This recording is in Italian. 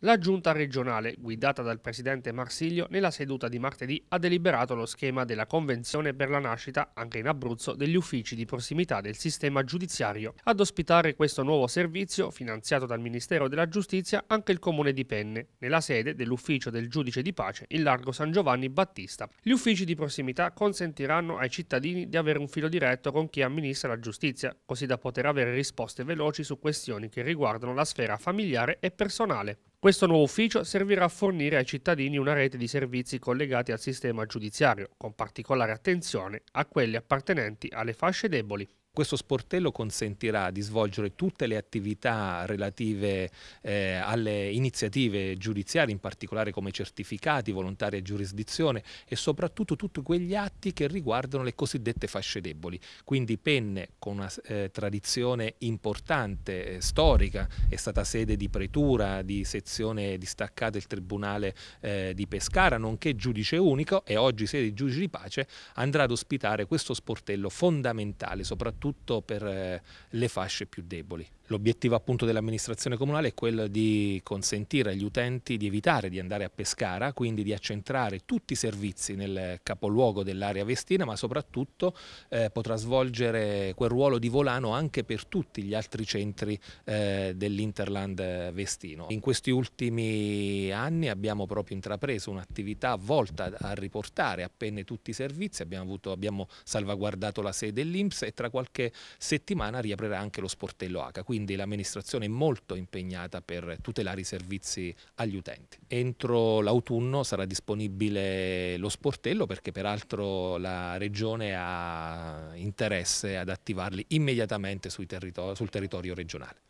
La giunta regionale, guidata dal presidente Marsiglio, nella seduta di martedì ha deliberato lo schema della convenzione per la nascita, anche in Abruzzo, degli uffici di prossimità del sistema giudiziario. Ad ospitare questo nuovo servizio, finanziato dal Ministero della Giustizia, anche il comune di Penne, nella sede dell'ufficio del giudice di pace in largo San Giovanni Battista. Gli uffici di prossimità consentiranno ai cittadini di avere un filo diretto con chi amministra la giustizia, così da poter avere risposte veloci su questioni che riguardano la sfera familiare e personale. Questo nuovo ufficio servirà a fornire ai cittadini una rete di servizi collegati al sistema giudiziario, con particolare attenzione a quelli appartenenti alle fasce deboli. Questo sportello consentirà di svolgere tutte le attività relative eh, alle iniziative giudiziarie, in particolare come certificati, volontari a giurisdizione e soprattutto tutti quegli atti che riguardano le cosiddette fasce deboli, quindi penne con una eh, tradizione importante, eh, storica, è stata sede di pretura, di sezione distaccata del Tribunale eh, di Pescara, nonché giudice unico e oggi sede di giudice di pace, andrà ad ospitare questo sportello fondamentale, soprattutto soprattutto per eh, le fasce più deboli. L'obiettivo appunto dell'amministrazione comunale è quello di consentire agli utenti di evitare di andare a Pescara, quindi di accentrare tutti i servizi nel capoluogo dell'area vestina, ma soprattutto eh, potrà svolgere quel ruolo di volano anche per tutti gli altri centri eh, dell'Interland vestino. In questi ultimi anni abbiamo proprio intrapreso un'attività volta a riportare appena tutti i servizi, abbiamo, avuto, abbiamo salvaguardato la sede dell'Inps e tra qualche qualche settimana riaprirà anche lo sportello ACA, quindi l'amministrazione è molto impegnata per tutelare i servizi agli utenti. Entro l'autunno sarà disponibile lo sportello perché peraltro la Regione ha interesse ad attivarli immediatamente territorio, sul territorio regionale.